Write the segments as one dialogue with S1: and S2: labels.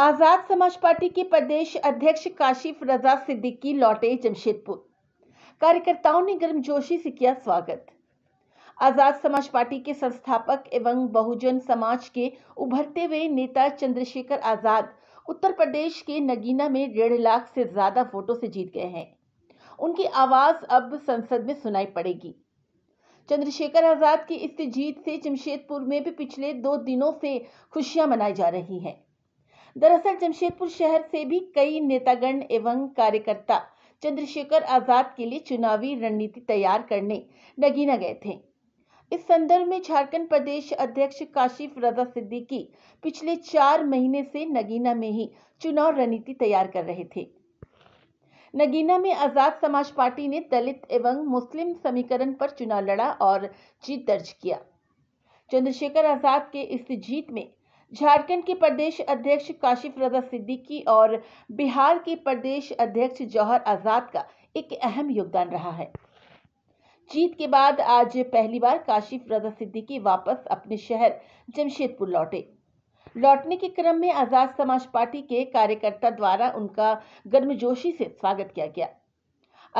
S1: आजाद समाज पार्टी के प्रदेश अध्यक्ष काशिफ रजा सिद्दीकी लौटे जमशेदपुर कार्यकर्ताओं ने गर्मजोशी से किया स्वागत आजाद समाज पार्टी के संस्थापक एवं बहुजन समाज के उभरते हुए नेता चंद्रशेखर आजाद उत्तर प्रदेश के नगीना में डेढ़ लाख से ज्यादा वोटों से जीत गए हैं उनकी आवाज अब संसद में सुनाई पड़ेगी चंद्रशेखर आजाद की इस जीत से जमशेदपुर में भी पिछले दो दिनों से खुशियां मनाई जा रही हैं दरअसल जमशेदपुर शहर से भी कई नेतागण एवं कार्यकर्ता चंद्रशेखर आजाद के लिए चुनावी रणनीति तैयार करने नगीना गए थे इस संदर्भ में झारखंड प्रदेश अध्यक्ष काशिफ रजा सिद्दीकी पिछले चार महीने से नगीना में ही चुनाव रणनीति तैयार कर रहे थे नगीना में आजाद समाज पार्टी ने दलित एवं मुस्लिम समीकरण पर चुनाव लड़ा और जीत दर्ज किया चंद्रशेखर आजाद के इस जीत में झारखंड के प्रदेश अध्यक्ष काशिफ रजा सिद्दीकी और बिहार के प्रदेश अध्यक्ष जौहर आज़ाद का एक अहम योगदान रहा है जीत के बाद आज पहली बार काशिफ रजा सिद्दीकी वापस अपने शहर जमशेदपुर लौटे लौटने के क्रम में आज़ाद समाज पार्टी के कार्यकर्ता द्वारा उनका गर्मजोशी से स्वागत किया गया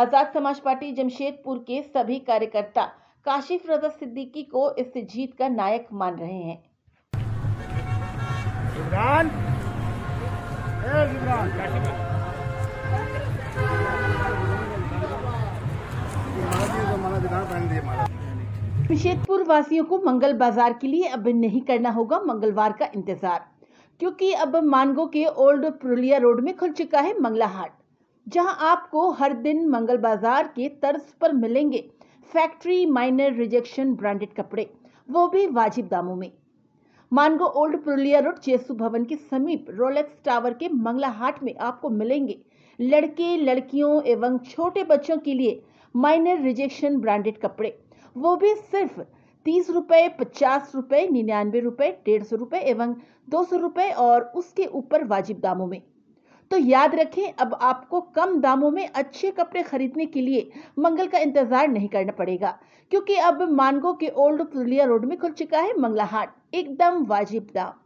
S1: आज़ाद समाज पार्टी जमशेदपुर के सभी कार्यकर्ता काशिफ रजा सिद्दीकी को इस जीत का नायक मान रहे हैं इमरान इमरान वासियों को मंगल बाजार के लिए अब नहीं करना होगा मंगलवार का इंतजार क्योंकि अब मानगो के ओल्ड पुरुलिया रोड में खुल चुका है मंगला हाट जहां आपको हर दिन मंगल बाजार के तर्ज पर मिलेंगे फैक्ट्री माइनर रिजेक्शन ब्रांडेड कपड़े वो भी वाजिब दामों में मानगो ओल्ड पुरुलिया रोड जेसु भवन के समीप रोलेक्स टावर के मंगला हाट में आपको मिलेंगे लड़के लड़कियों एवं छोटे बच्चों के लिए माइनर रिजेक्शन ब्रांडेड कपड़े वो भी सिर्फ तीस रुपये पचास रुपये निन्यानवे रुपये डेढ़ सौ रुपये एवं दो सौ रुपये और उसके ऊपर वाजिब दामों में तो याद रखें अब आपको कम दामों में अच्छे कपड़े खरीदने के लिए मंगल का इंतजार नहीं करना पड़ेगा क्योंकि अब मानगो के ओल्ड पुरुलिया रोड में खुल चुका है मंगला हाट एकदम वाजिब दाम